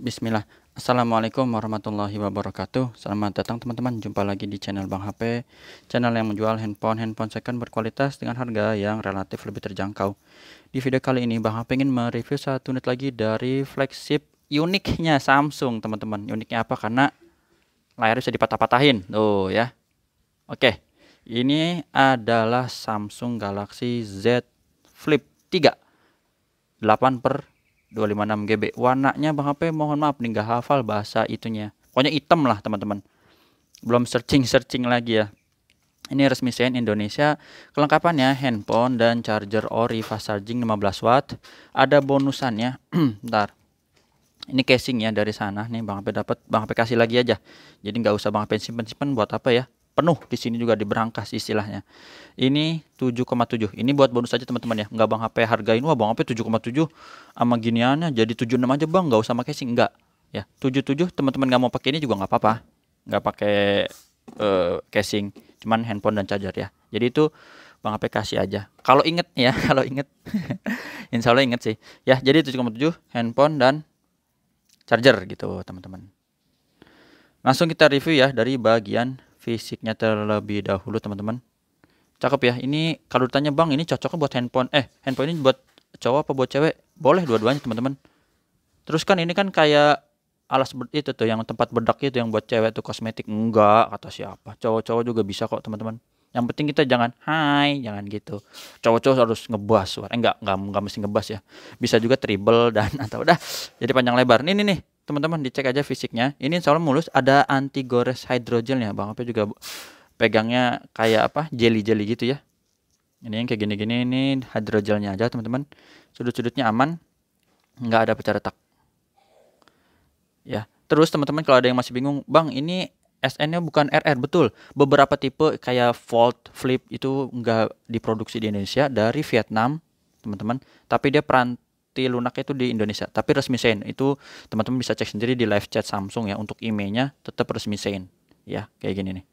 Bismillah Assalamualaikum warahmatullahi wabarakatuh Selamat datang teman-teman Jumpa lagi di channel Bang HP Channel yang menjual handphone-handphone second berkualitas Dengan harga yang relatif lebih terjangkau Di video kali ini Bang HP ingin mereview satu unit lagi Dari flagship uniknya Samsung teman-teman Uniknya apa? Karena layarnya bisa dipatah-patahin Tuh ya Oke Ini adalah Samsung Galaxy Z Flip 3 8 per 256 GB warnanya Bang HP mohon maaf nih hafal bahasa itunya pokoknya hitam lah teman-teman belum searching-searching lagi ya ini resmi CN Indonesia kelengkapannya handphone dan charger ori fast charging 15 watt ada bonusannya ntar ini casing ya dari sana nih Bang HP dapat Bang HP kasih lagi aja jadi nggak usah Bang HP simpen-simpen buat apa ya penuh di sini juga diberangkas istilahnya. Ini 7,7. Ini buat bonus aja teman-teman ya. Nggak Bang HP hargain wah Bang HP 7,7 sama giniannya jadi 76 aja Bang, nggak usah pakai casing enggak. Ya, 77 teman-teman nggak mau pakai ini juga nggak apa-apa. Nggak pakai uh, casing, cuman handphone dan charger ya. Jadi itu Bang HP kasih aja. Kalau inget ya, kalau inget. Insya Allah inget sih. Ya, jadi 7,7 handphone dan charger gitu teman-teman. Langsung kita review ya dari bagian fisiknya terlebih dahulu teman-teman cakep ya ini kalau ditanya bang ini cocoknya buat handphone eh handphone ini buat cowok apa buat cewek boleh dua-duanya teman-teman terus kan ini kan kayak alas itu tuh yang tempat bedak itu yang buat cewek tuh kosmetik enggak kata siapa cowok-cowok juga bisa kok teman-teman yang penting kita jangan hai jangan gitu cowok-cowok harus ngebas suara eh, enggak enggak enggak mesti ngebas ya bisa juga triple dan atau udah jadi panjang lebar nih nih nih teman-teman dicek aja fisiknya ini insya Allah mulus ada anti gores hidrogen ya, bang apa juga pegangnya kayak apa jelly jelly gitu ya ini yang kayak gini-gini ini hidrogelnya aja teman-teman sudut-sudutnya aman nggak ada pecah retak ya terus teman-teman kalau ada yang masih bingung bang ini SN-nya bukan RR betul. Beberapa tipe kayak Volt, Flip itu enggak diproduksi di Indonesia dari Vietnam, teman-teman. Tapi dia peran seperti lunak itu di Indonesia tapi resmi sein itu teman-teman bisa cek sendiri di live chat Samsung ya untuk emailnya tetap resmi sein ya kayak gini nih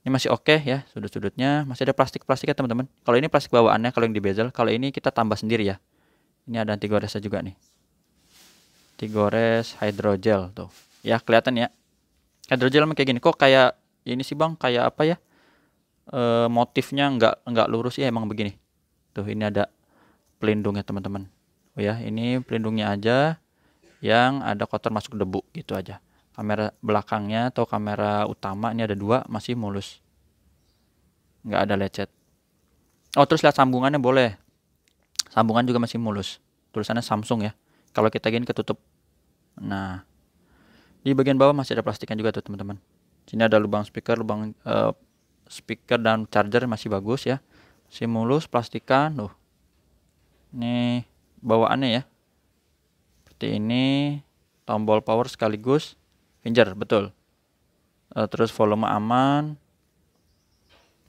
ini masih oke okay ya sudut-sudutnya masih ada plastik-plastiknya teman-teman kalau ini plastik bawaannya kalau yang di bezel kalau ini kita tambah sendiri ya ini ada anti goresnya juga nih anti gores hydrogel tuh ya kelihatan ya hydrogel kayak gini kok kayak ini sih bang kayak apa ya e, motifnya nggak nggak lurus ya emang begini tuh ini ada pelindungnya teman-teman ya ini pelindungnya aja yang ada kotor masuk debu gitu aja kamera belakangnya atau kamera utama ini ada dua masih mulus nggak ada lecet oh terus lihat sambungannya boleh sambungan juga masih mulus tulisannya Samsung ya kalau kita gini ketutup nah di bagian bawah masih ada plastiknya juga tuh teman-teman sini ada lubang speaker lubang uh, speaker dan charger masih bagus ya si mulus plastikan tuh nih bawaannya ya seperti ini tombol power sekaligus finger betul Uh, terus volume aman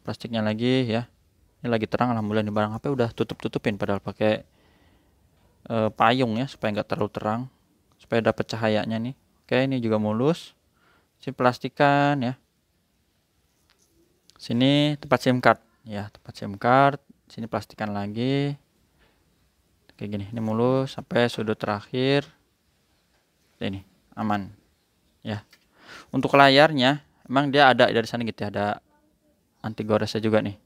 plastiknya lagi ya ini lagi terang alhamdulillah ini barang HP udah tutup-tutupin padahal pakai e, payung ya supaya nggak terlalu terang supaya dapat cahayanya nih oke ini juga mulus si plastikan ya sini tempat SIM card ya tempat SIM card sini plastikan lagi kayak gini ini mulu sampai sudut terakhir ini aman ya untuk layarnya emang dia ada dari sana gitu ya ada anti goresnya juga nih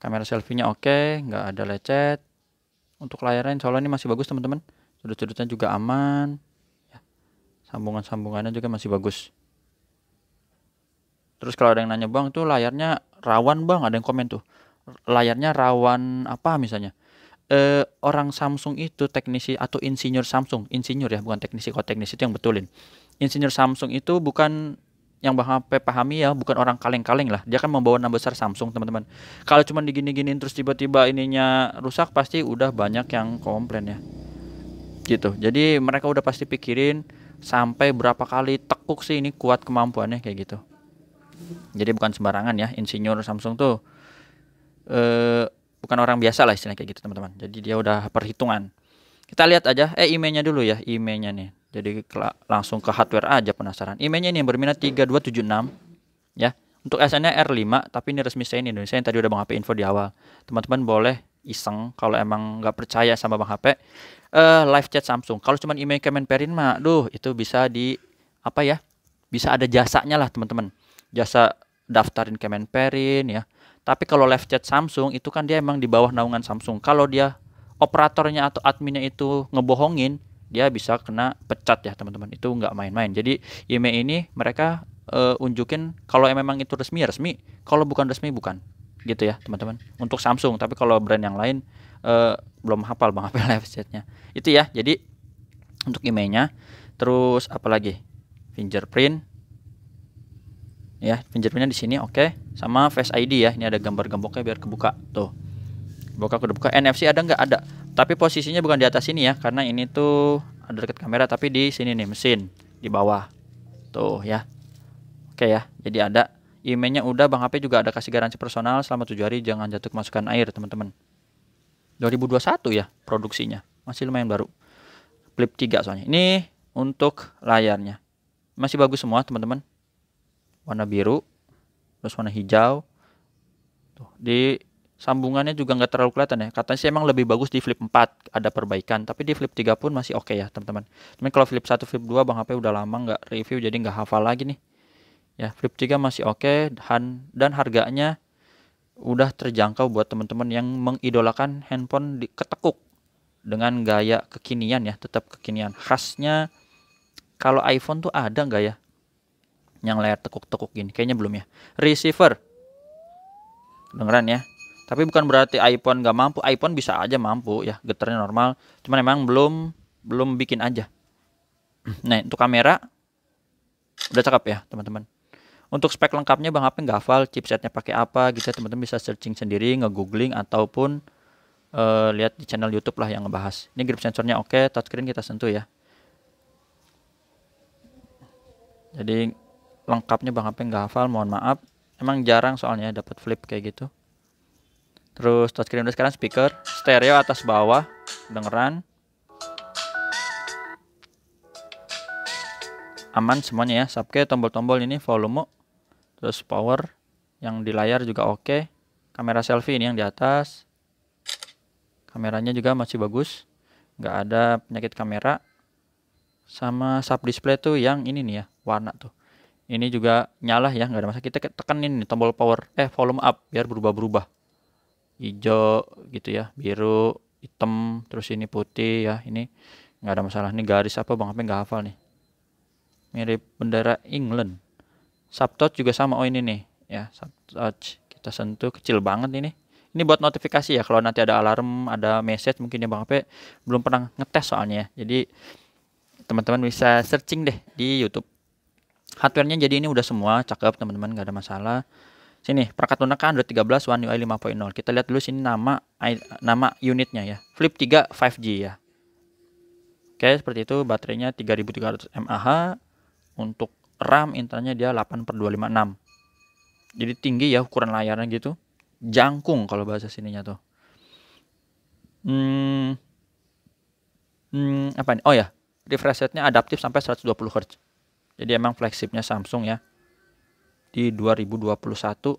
kamera selfie nya oke nggak ada lecet untuk layarnya insya Allah ini masih bagus teman-teman sudut-sudutnya juga aman ya. sambungan-sambungannya juga masih bagus terus kalau ada yang nanya bang tuh layarnya rawan bang ada yang komen tuh layarnya rawan apa misalnya eh, orang Samsung itu teknisi atau insinyur Samsung, insinyur ya bukan teknisi, kalau teknisi itu yang betulin. Insinyur Samsung itu bukan yang Bang HP pahami ya, bukan orang kaleng-kaleng lah. Dia kan membawa nama besar Samsung, teman-teman. Kalau cuma digini-giniin terus tiba-tiba ininya rusak pasti udah banyak yang komplain ya. Gitu. Jadi mereka udah pasti pikirin sampai berapa kali tekuk sih ini kuat kemampuannya kayak gitu. Jadi bukan sembarangan ya insinyur Samsung tuh. Eh bukan orang biasa lah istilahnya kayak gitu teman-teman jadi dia udah perhitungan kita lihat aja eh emailnya dulu ya emailnya nih jadi langsung ke hardware aja penasaran emailnya ini yang berminat 3276 ya untuk SN nya R5 tapi ini resmi saya ini Indonesia yang tadi udah Bang HP info di awal teman-teman boleh iseng kalau emang nggak percaya sama Bang HP eh live chat Samsung kalau cuman email Kemenperin mah duh itu bisa di apa ya bisa ada jasanya lah teman-teman jasa daftarin Kemenperin ya tapi kalau live chat Samsung itu kan dia emang di bawah naungan Samsung. Kalau dia operatornya atau adminnya itu ngebohongin, dia bisa kena pecat ya teman-teman. Itu nggak main-main. Jadi IMEI ini mereka uh, unjukin kalau memang itu resmi ya resmi, kalau bukan resmi bukan gitu ya teman-teman untuk Samsung tapi kalau brand yang lain uh, belum hafal bang apa live chatnya itu ya jadi untuk IMEI-nya. terus apa lagi fingerprint ya fingerprintnya di sini oke okay. sama face ID ya ini ada gambar gemboknya biar kebuka tuh buka kebuka NFC ada nggak ada tapi posisinya bukan di atas ini ya karena ini tuh ada dekat kamera tapi di sini nih mesin di bawah tuh ya oke okay, ya jadi ada emailnya udah bang HP juga ada kasih garansi personal selama tujuh hari jangan jatuh kemasukan air teman-teman 2021 ya produksinya masih lumayan baru flip 3 soalnya ini untuk layarnya masih bagus semua teman-teman warna biru terus warna hijau tuh di sambungannya juga nggak terlalu kelihatan ya katanya sih emang lebih bagus di flip 4 ada perbaikan tapi di flip 3 pun masih oke okay ya teman-teman tapi kalau flip 1 flip 2 Bang HP udah lama nggak review jadi nggak hafal lagi nih ya flip 3 masih oke okay, dan, dan harganya udah terjangkau buat teman-teman yang mengidolakan handphone di, ketekuk dengan gaya kekinian ya tetap kekinian khasnya kalau iPhone tuh ada nggak ya yang layar tekuk-tekuk gini. Kayaknya belum ya. Receiver. Kedengeran ya. Tapi bukan berarti iPhone gak mampu. iPhone bisa aja mampu ya. Getarnya normal. Cuman emang belum belum bikin aja. Nah untuk kamera. Udah cakep ya teman-teman. Untuk spek lengkapnya Bang apa nggak hafal chipsetnya pakai apa gitu ya. teman-teman bisa searching sendiri, ngegoogling ataupun uh, lihat di channel YouTube lah yang ngebahas. Ini grip sensornya oke, okay, touchscreen kita sentuh ya. Jadi lengkapnya Bang Hape nggak hafal, mohon maaf. Emang jarang soalnya dapat flip kayak gitu. Terus touchscreen udah sekarang speaker, stereo atas bawah, dengeran. Aman semuanya ya. Subke tombol-tombol ini volume, terus power yang di layar juga oke. Okay. Kamera selfie ini yang di atas. Kameranya juga masih bagus. nggak ada penyakit kamera. Sama sub display tuh yang ini nih ya, warna tuh ini juga nyala ya nggak ada masalah kita tekenin nih, tombol power eh volume up biar berubah-berubah hijau gitu ya biru hitam terus ini putih ya ini nggak ada masalah nih garis apa bang apa nggak hafal nih mirip bendera England subtouch juga sama oh ini nih ya subtouch kita sentuh kecil banget ini ini buat notifikasi ya kalau nanti ada alarm ada message mungkin ya bang Apa belum pernah ngetes soalnya ya. jadi teman-teman bisa searching deh di YouTube hardwarenya jadi ini udah semua cakep teman-teman gak ada masalah sini perangkat lunak Android 13 One UI 5.0 kita lihat dulu sini nama nama unitnya ya Flip 3 5G ya oke seperti itu baterainya 3300 mAh untuk RAM internalnya dia 8 per 256 jadi tinggi ya ukuran layarnya gitu jangkung kalau bahasa sininya tuh hmm, hmm apa nih oh ya refresh rate-nya adaptif sampai 120 Hz jadi emang flagshipnya Samsung ya. Di 2021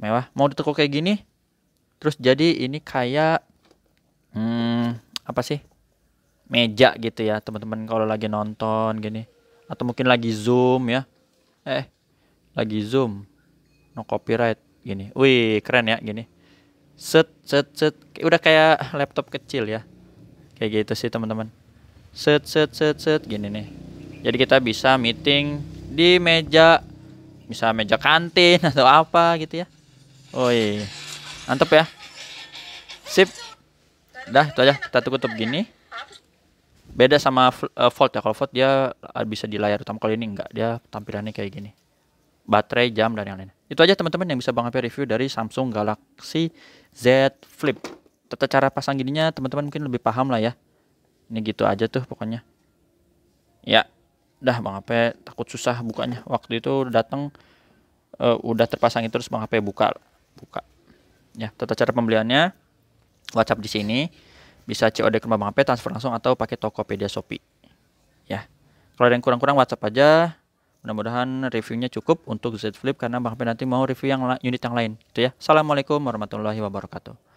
mewah. Mau ditekuk kayak gini. Terus jadi ini kayak hmm, apa sih? Meja gitu ya, teman-teman kalau lagi nonton gini atau mungkin lagi zoom ya. Eh, lagi zoom. No copyright gini. Wih, keren ya gini. Set set set udah kayak laptop kecil ya. Kayak gitu sih teman-teman. Set set set set gini nih jadi kita bisa meeting di meja bisa meja kantin atau apa gitu ya woi mantep ya sip dah itu aja kita tutup gini beda sama eh, volt ya kalau volt dia bisa di layar utama kalau ini enggak dia tampilannya kayak gini baterai jam dan yang lain itu aja teman-teman yang bisa bang review dari Samsung Galaxy Z Flip tata cara pasang gininya teman-teman mungkin lebih paham lah ya ini gitu aja tuh pokoknya ya dah bang HP takut susah bukanya waktu itu datang uh, eh, udah terpasang itu terus bang HP buka buka ya tata cara pembeliannya WhatsApp di sini bisa COD ke rumah bang HP transfer langsung atau pakai Tokopedia Shopee ya kalau ada yang kurang-kurang WhatsApp aja mudah-mudahan reviewnya cukup untuk Z Flip karena bang HP nanti mau review yang unit yang lain itu ya assalamualaikum warahmatullahi wabarakatuh